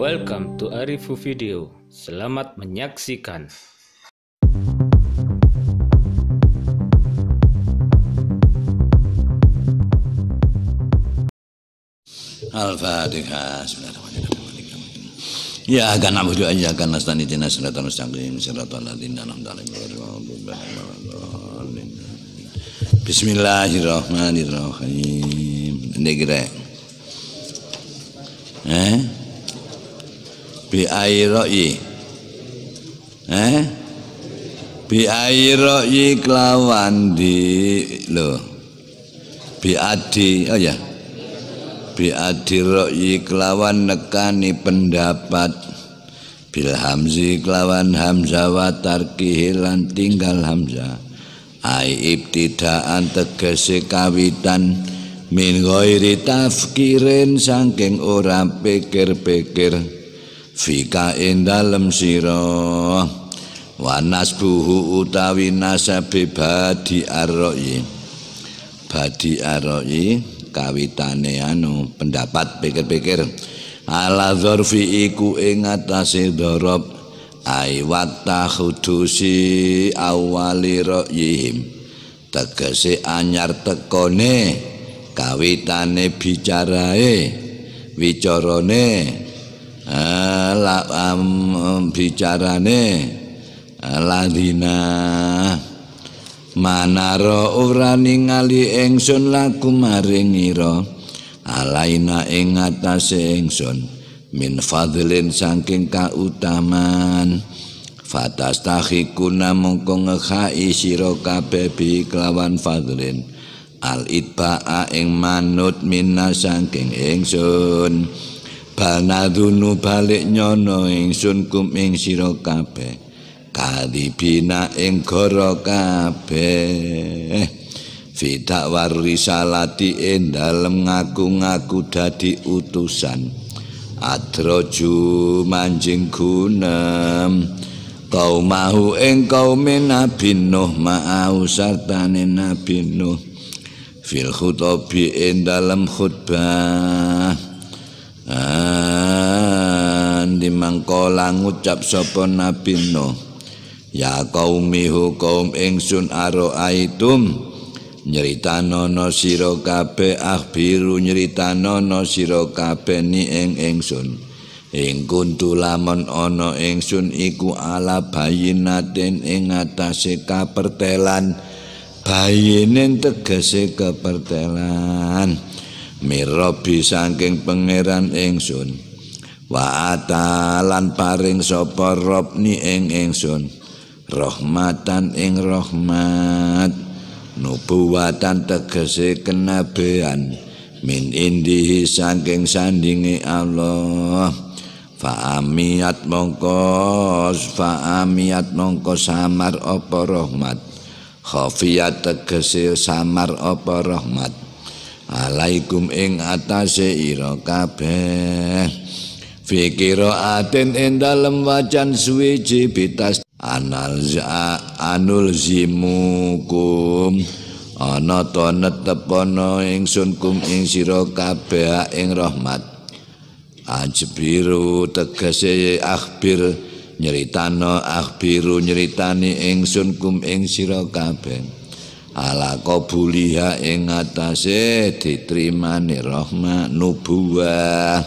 Welcome to Arifu Video. Selamat menyaksikan. Al-Fatihah. Ya akan abudu aja akan nastani tina siratan mustaqim siratan ladina namdalin Bismillahirrahmanirrahim. Ini kira. Eh? bi airoi eh bi airoi kelawan di lo bi adi oh ya bi adi roi kelawan nekani pendapat bil hamzi kelawan hamzah wa tarkihi tinggal hamzah ai ibtidaan tegese kawitan min ghairi tafkirin saking ora pikir-pikir fika ing dalem sira buhu utawi nasabe badi arroyi badi arroyi kawitane anu pendapat pikir-pikir ala zorfi iku ing dorob ai watta khudusi awali royihim tegese anyar tekone kawitane bicarae wicarane la um, bicarane ladina manara ora ngali ingsun lagu maring ira alaina ing atase ingsun min fadlin saking kautaman fatas tahiku namungko ngehai siro kabebi kelawan fadlin al itba'a ing manut minna sangking ingsun banadunu balik nyono ingsun kum ing sira kabeh kadibina ing goro kabeh fitak war risalati dalem ngaku-ngaku dadi utusan ADRAJU manjing gunem kau mahu ing kaume nabi nuh ma'au sartane nabi nuh fil khutobi dalem khutbah mangkala ngucap sapa Nabi no Ya qaumi hukum engsun aro aitum nyritanono sira kabeh akhbiru nyritanono sira kabeh ni ing ingsun ing kuntu lamun ana engsun iku ala bayinaten ing atase kapertelan bayine tegese kapertelan mirabi saking pangeran engsun wa atalan paring sapa robni ing ingsun rahmatan ing rahmat nubuwatan tegese kenabean min indihi saking sandingi Allah fa'amiyat mongkos fa'amiyat mongkos samar apa rahmat khafiyat tegese samar apa rahmat alaikum ing atase ira kabeh Fikiro atin in dalam wajan suwiji bitas anal anul zimukum ana to netepana ingsun kum ing sira kabeh ing rahmat ajbiru tegese akhbir nyeritano akhbiru nyeritani ingsun kum ing sira kabeh ala kabuliha ing atase ditrimani rahmat nubuwah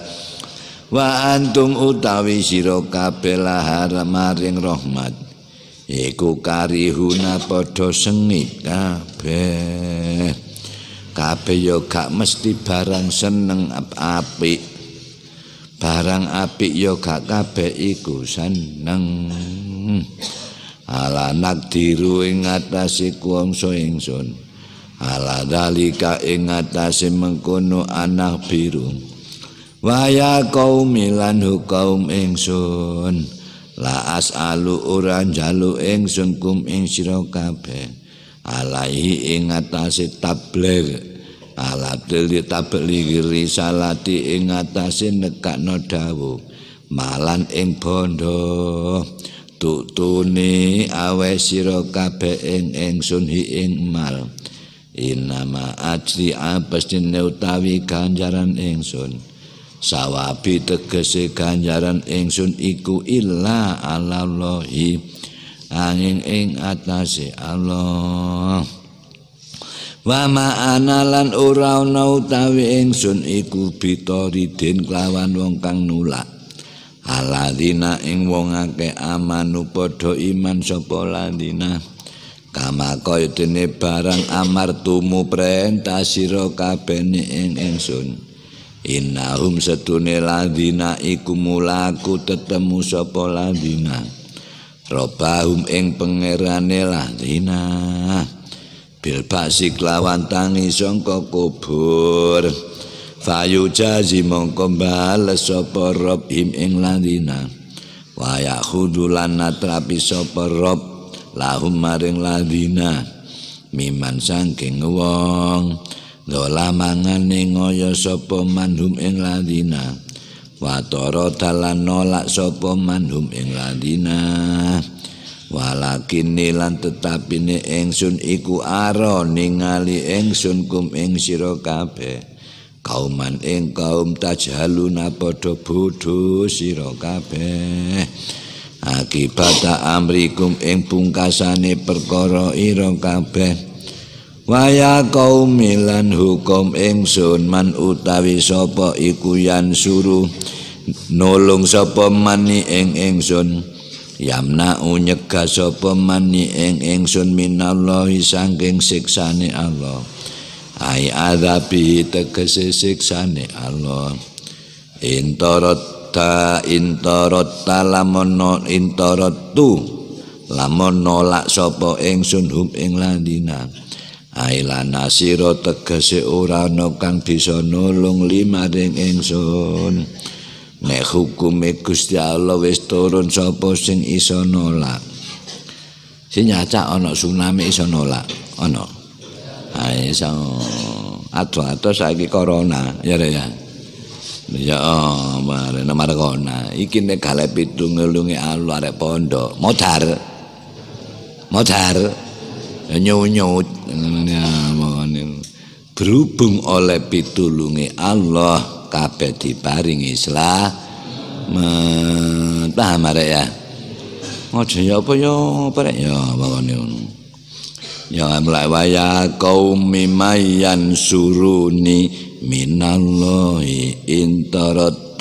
wa antum utawi sira kabeh lahar maring rahmat iku karihuna padha sengit kabeh kabeh yo gak mesti barang seneng apik barang apik yo gak kabeh iku seneng ala nak diru ing atase kuangsa ingsun ala dalika ing atase anak birung Waya kaumi lan hukaum ingsun La as'alu uran jalu ingsun kum ing siro kabeh Alaihi ingatasi tabler Ala dili tabeli risalati ingatasi nekak nodawu Malan ing bondo Tuktuni awe siro kabeh ing ingsun hi ing mal Inama ajri apes dineutawi ganjaran ingsun sawabi tegese ganjaran ingsun iku illa alallahi angin ing atase Allah wa ma analan ora ana utawi ingsun iku bitoridin kelawan wong kang nulak aladina ing wong akeh amanu padha iman sapa landina kama kaya dene barang amartumu perintah sira kabeh ing ingsun innahum sedune ladina iku mulaku tetemu sapa ladina robahum ing pangerane ladina bil basi kelawan tangi sangka kubur fayu jazi mongko bales sapa robhim ing ladina waya khudulan natrapi sapa rob lahum maring ladina miman sangking wong dola mangane ngaya sapa manhum ing ladina watara dalan nolak sapa manhum ing ladina walakin lan tetapine ingsun iku ara ningali ingsun kum ing sira kabeh kauman ing kaum tajhaluna padha bodho sira kabeh akibat amrikum ing pungkasane perkara ira kabeh Waya milan hukum ingsun man utawi sapa iku yan suruh nolong sapa mani eng ingsun yamna unyega sapa mani ing ingsun minallahi saking siksane Allah ai adabi tegese siksane Allah intarata intarata lamono intaratu lamono nolak sapa ingsun hum ing landinan Aila nasiro tegese ora ana kang bisa nulung limaring ingsun. Nek hukume Gusti Allah wis turun sapa sing iso nolak? Sing nyaca ana tsunami iso nolak? Ana. Ah iso. Ato-ato saiki corona, ya ya. Ya mare nek mare iki nek gale pitung ngelungi alu arek pondok, modar. Modar. Modar. nyout berhubung oleh pitulungi Allah kabeh diparingi slamet paham arek ya ngojo ya apa ya apa yo ya yo ngono ya mulai waya kaum mimayan suruni minallahi intarat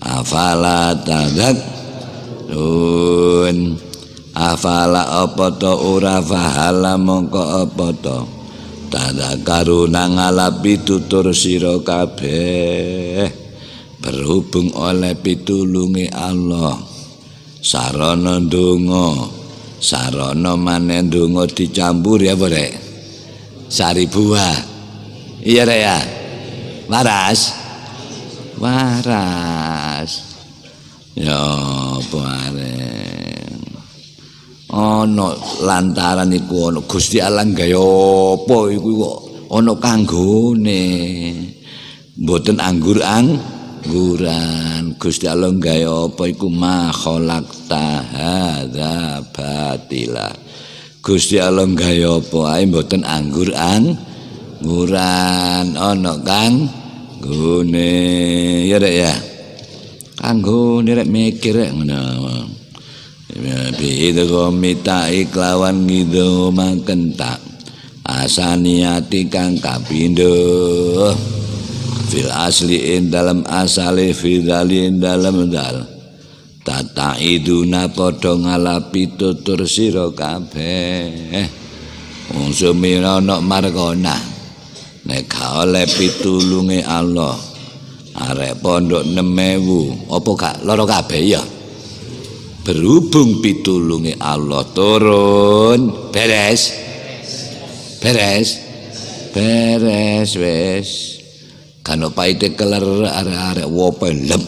afala tadakun afala apa to ora fahala mongko apa to karuna ngalapi tutur siro kabeh berhubung oleh pitulungi Allah sarono dungo sarono manen dungo dicampur ya boleh sari buah iya rek ya waras waras ya boleh. ana lantaran iku ana Gusti Allah gaya apa iku kok ana kanggone mboten anggur angguran Gusti Allah gaya apa iku ma kholak tahadza batila Gusti Allah gaya apa ae mboten anggur angguran ana kang gune ya rek ya kanggone rek mikir rek ngono Bihidu gomita iklawan ngidu makentak Asa niati kang kapindo Fil asli in dalam asali Fidali in dalam dal Tata iduna podo ngalapi tutur siro kabeh Unsu mirono margona Neka oleh pitulungi Allah Arek pondok nemewu Opo kak loro kabeh ya berhubung pitulungi Allah turun beres beres beres wes kanu paite kelar arah arek wope lem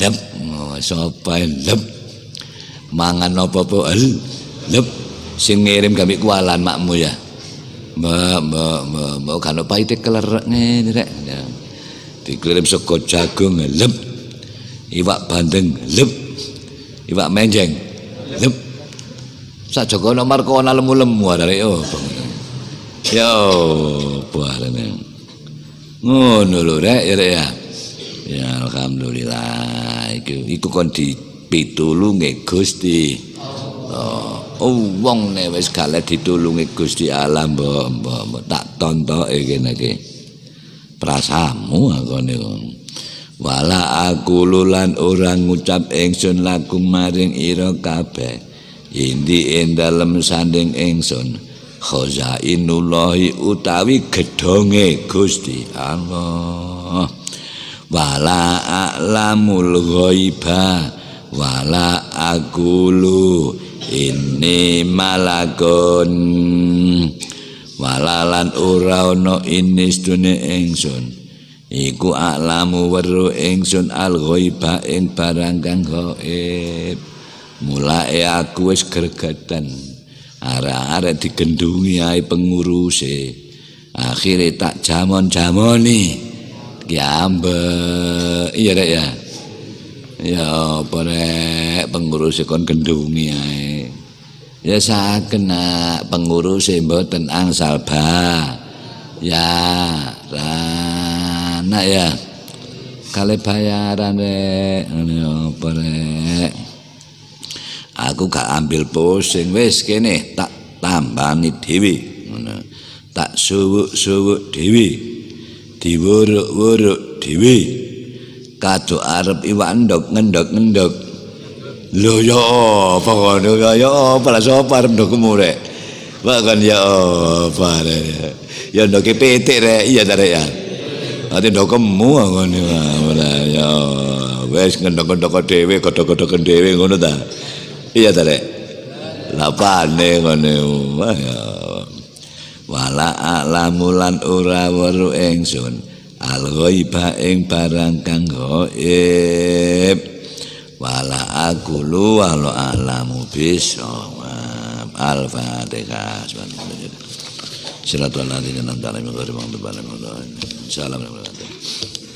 lem sapa lem mangan apa-apa lem sing ngirim kami kualan makmu ya mbak mbak mbak mbak kanu paite kelar ngene rek ya. dikirim sego jagung lem iwak bandeng lem iwak menjeng lep marko ana lemu lemu arek yo bang yo buarene ngono lho ya ya ya alhamdulillah iku iku kon dipitulunge Gusti oh oh wong ne wis gale ditulungi Gusti Allah mbok tak tontoke kene iki prasamu akone kok wala aku lulan orang ngucap ingsun lagu maring ira kabeh indi ing dalem sanding ingsun khazainullahi utawi gedonge Gusti Allah wala a'lamul ghaiba wala aqulu inni malakun wala lan ora ana ini sedune ingsun Iku alamu weru ingsun al ghoiba ing barang kang ghaib. Mulai aku wis gregetan. arah arah digendungi ay pengurusi akhirnya tak jamon-jamoni. ni, Iya rek ya. Ya apa rek pengurusi kon gendungi ay Ya saken kena pengurusi mboten angsal ba. Ya, ra anak ya kali bayaran rek ya, apa rek aku gak ambil pusing wes kene tak tambani dewi, ngono tak suwuk-suwuk dewi, diwuruk-wuruk dewi, kado arep iwak ndok ngendok-ngendok lho ya apa ngono ya, ya apa lah sapa arep ndok Bahkan ya apa rek ya ndok pitik rek iya ta rek ya nanti ndokemmu ngene ora ya wis ngendok-ngendok dhewe godhog-godhog dhewe ngono ta. Iya ta Lek. Lapane wah ya. Wala a'lamu lan ora weru ingsun al ghaiba ing barang kang ghaib. Wala aku lu wala a'lamu bisawab. Al-Fatihah. Subhanallah. Silatul ladzina an'amta alaihim ghairil maghdubi alaihim Salam.